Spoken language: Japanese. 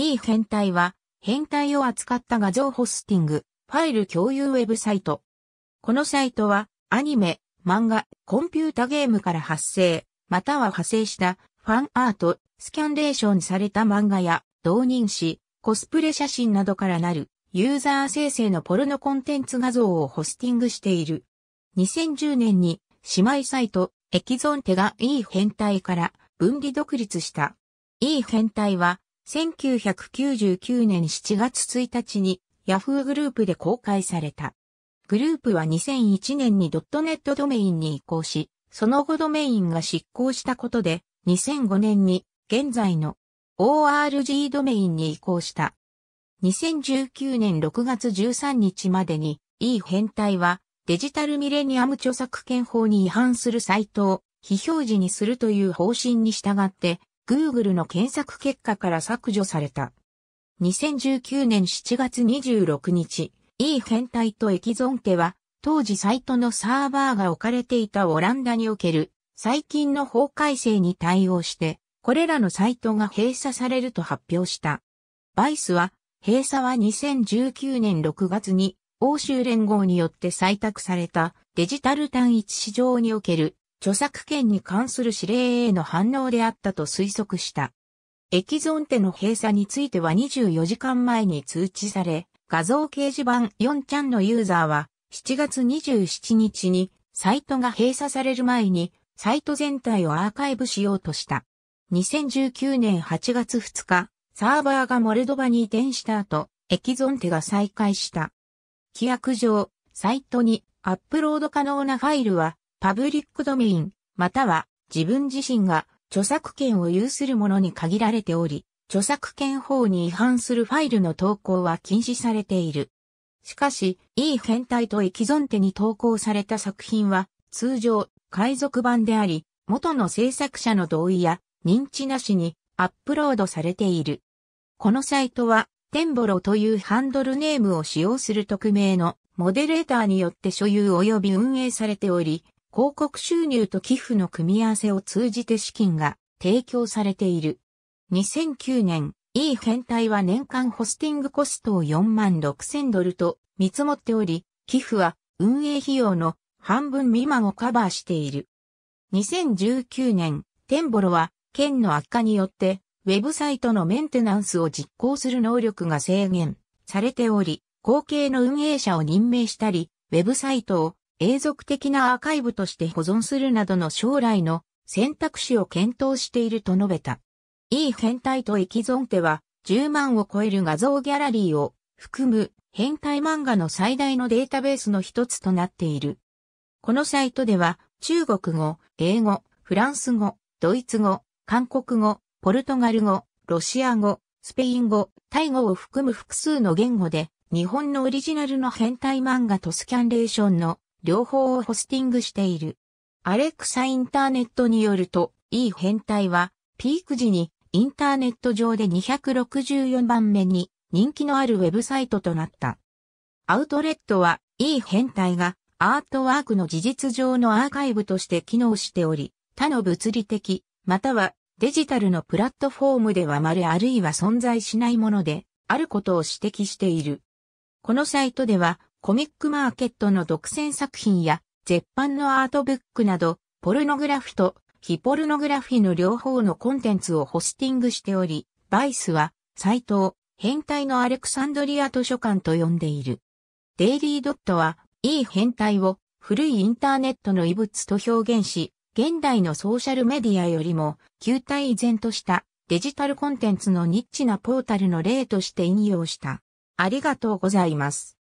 E 変態は、変態を扱った画像ホスティング、ファイル共有ウェブサイト。このサイトは、アニメ、漫画、コンピュータゲームから発生、または派生したファンアート、スキャンレーションされた漫画や、同人誌、コスプレ写真などからなる、ユーザー生成のポルノコンテンツ画像をホスティングしている。2010年に、姉妹サイト、エキゾンテが E 変態から分離独立した。E 変態は、1999年7月1日に Yahoo グループで公開された。グループは2001年に .net ドメインに移行し、その後ドメインが失効したことで、2005年に現在の ORG ドメインに移行した。2019年6月13日までに E 変態はデジタルミレニアム著作権法に違反するサイトを非表示にするという方針に従って Google の検索結果から削除された。2019年7月26日、E 変態とエキゾン家は、当時サイトのサーバーが置かれていたオランダにおける最近の法改正に対応して、これらのサイトが閉鎖されると発表した。バイスは、閉鎖は2019年6月に、欧州連合によって採択されたデジタル単一市場における著作権に関する指令への反応であったと推測した。エキゾンテの閉鎖については24時間前に通知され、画像掲示板4ちゃんのユーザーは7月27日にサイトが閉鎖される前にサイト全体をアーカイブしようとした。2019年8月2日、サーバーがモルドバに移転した後、エキゾンテが再開した。規約上、サイトにアップロード可能なファイルはパブリックドメイン、または自分自身が著作権を有するものに限られており、著作権法に違反するファイルの投稿は禁止されている。しかし、いい変態と生き存手に投稿された作品は、通常、海賊版であり、元の制作者の同意や認知なしにアップロードされている。このサイトは、テンボロというハンドルネームを使用する匿名のモデレーターによって所有及び運営されており、広告収入と寄付の組み合わせを通じて資金が提供されている。2009年、E 変態は年間ホスティングコストを4万6千ドルと見積もっており、寄付は運営費用の半分未満をカバーしている。2019年、テンボロは県の悪化によってウェブサイトのメンテナンスを実行する能力が制限されており、後継の運営者を任命したり、ウェブサイトを永続的なアーカイブとして保存するなどの将来の選択肢を検討していると述べた。E 変態と生き存手は10万を超える画像ギャラリーを含む変態漫画の最大のデータベースの一つとなっている。このサイトでは中国語、英語、フランス語、ドイツ語、韓国語、ポルトガル語、ロシア語、スペイン語、タイ語を含む複数の言語で日本のオリジナルの変態漫画とスキャンレーションの両方をホスティングしている。アレクサインターネットによると、E 変態は、ピーク時にインターネット上で264番目に人気のあるウェブサイトとなった。アウトレットは E 変態がアートワークの事実上のアーカイブとして機能しており、他の物理的、またはデジタルのプラットフォームではまるあるいは存在しないもので、あることを指摘している。このサイトでは、コミックマーケットの独占作品や、絶版のアートブックなど、ポルノグラフィと非ポルノグラフィの両方のコンテンツをホスティングしており、バイスは、サイトを、変態のアレクサンドリア図書館と呼んでいる。デイリードットは、いい変態を古いインターネットの遺物と表現し、現代のソーシャルメディアよりも、旧体依然としたデジタルコンテンツのニッチなポータルの例として引用した。ありがとうございます。